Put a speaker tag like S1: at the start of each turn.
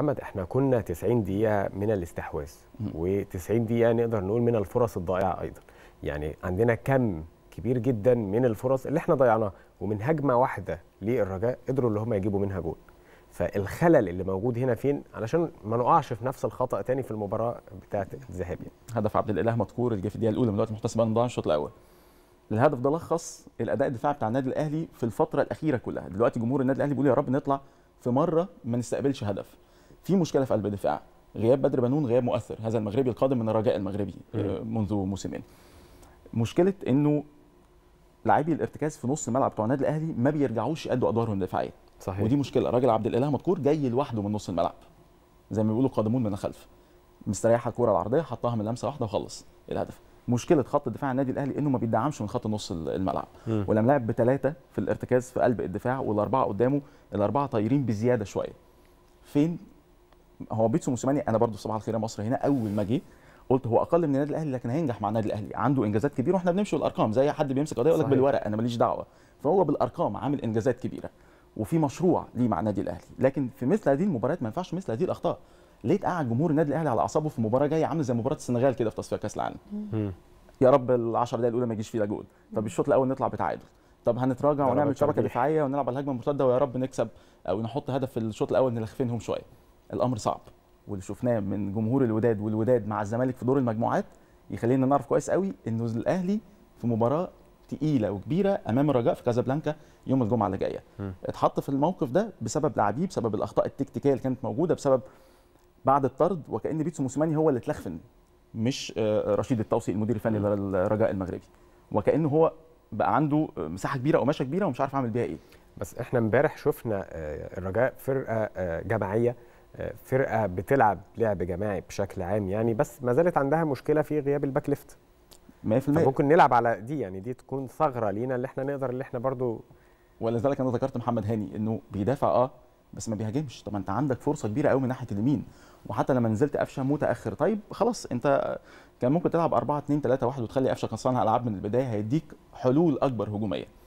S1: محمد احنا كنا 90 دقيقه من الاستحواذ و90 دقيقه نقدر نقول من الفرص الضائعه ايضا يعني عندنا كم كبير جدا من الفرص اللي احنا ضيعناها ومن هجمه واحده للرجاء قدروا اللي هم يجيبوا منها جول فالخلل اللي موجود هنا فين علشان ما نقعش في نفس الخطا تاني في المباراه بتاعه الذهاب يعني. هدف عبد الاله مذكور
S2: اللي جه في الدقيقه الاولى من دلوقتي محتسبه ضاع الشوط الاول الهدف ده لخص الاداء الدفاعي بتاع النادي الاهلي في الفتره الاخيره كلها دلوقتي جمهور النادي الاهلي بيقول يا رب نطلع في مره ما نستقبلش هدف في مشكله في قلب الدفاع غياب بدر بنون غياب مؤثر هذا المغربي القادم من الرجاء المغربي آه، منذ موسمين مشكله انه لاعبي الارتكاز في نص الملعب بتوع النادي الاهلي ما بيرجعوش يأدوا ادوارهم الدفاعيه صحيح ودي مشكله راجل عبد الاله مذكور جاي لوحده من نص الملعب زي ما بيقولوا القادمون من الخلف مستريحه الكوره العرضيه حطها من لمسه واحده وخلص الهدف مشكله خط دفاع النادي الاهلي انه ما بيدعمش من خط نص الملعب ولما لعب بثلاثه في الارتكاز في قلب الدفاع والاربعه قدامه الاربعه طايرين بزياده شويه فين هو بيتسو موسيماني انا برضو صباح الخير يا مصر هنا اول ما جه قلت هو اقل من النادي الاهلي لكن هينجح مع النادي الاهلي عنده انجازات كبيره واحنا بنمشي بالارقام زي حد بيمسك قضيه يقول لك بالورق انا ماليش دعوه فهو بالارقام عامل انجازات كبيره وفي مشروع ليه مع النادي الاهلي لكن في مثل هذه المباريات ما ينفعش مثل هذه الاخطاء ليه تقعد جمهور النادي الاهلي على اعصابه في مباراه جايه عامله زي مباراه السنغال كده في تصفيات كاس العالم يا رب ال10 دقايق الاولى ما يجيش فيها جول طب الشوط الاول نطلع بتعادل طب هنتراجع ونعمل شبكه دفاعيه ونلعب على الهجمه المرتده ويا رب نكسب او نحط هدف في الشوط الاول نلخفنهم شويه الامر صعب واللي شفناه من جمهور الوداد والوداد مع الزمالك في دور المجموعات يخلينا نعرف كويس قوي انه الاهلي في مباراه تقيله وكبيره امام الرجاء في كازابلانكا يوم الجمعه اللي جايه اتحط في الموقف ده بسبب لعبيه بسبب الاخطاء التكتيكيه اللي كانت موجوده بسبب بعد الطرد وكان بيتسو موسيماني هو اللي اتلخفن مش آه، رشيد التوصي المدير الفني للرجاء المغربي وكانه هو بقى عنده مساحه كبيره قماشه كبيره ومش
S1: عارف اعمل بيها ايه بس احنا امبارح شفنا آه، الرجاء فرقه آه، جماعيه فرقه بتلعب لعب جماعي بشكل عام يعني بس ما زالت عندها مشكله في غياب الباك ليفت 100% ممكن نلعب على دي يعني دي تكون ثغره لينا اللي احنا نقدر اللي احنا برضو ولذلك انا ذكرت محمد هاني انه بيدافع اه بس ما بيهاجمش طب انت عندك فرصه كبيره قوي
S2: من ناحيه اليمين وحتى لما نزلت قفشه متاخر طيب خلاص انت كان ممكن تلعب 4 2 3 1 وتخلي قفشه كان صانع العاب من البدايه هيديك حلول اكبر هجوميه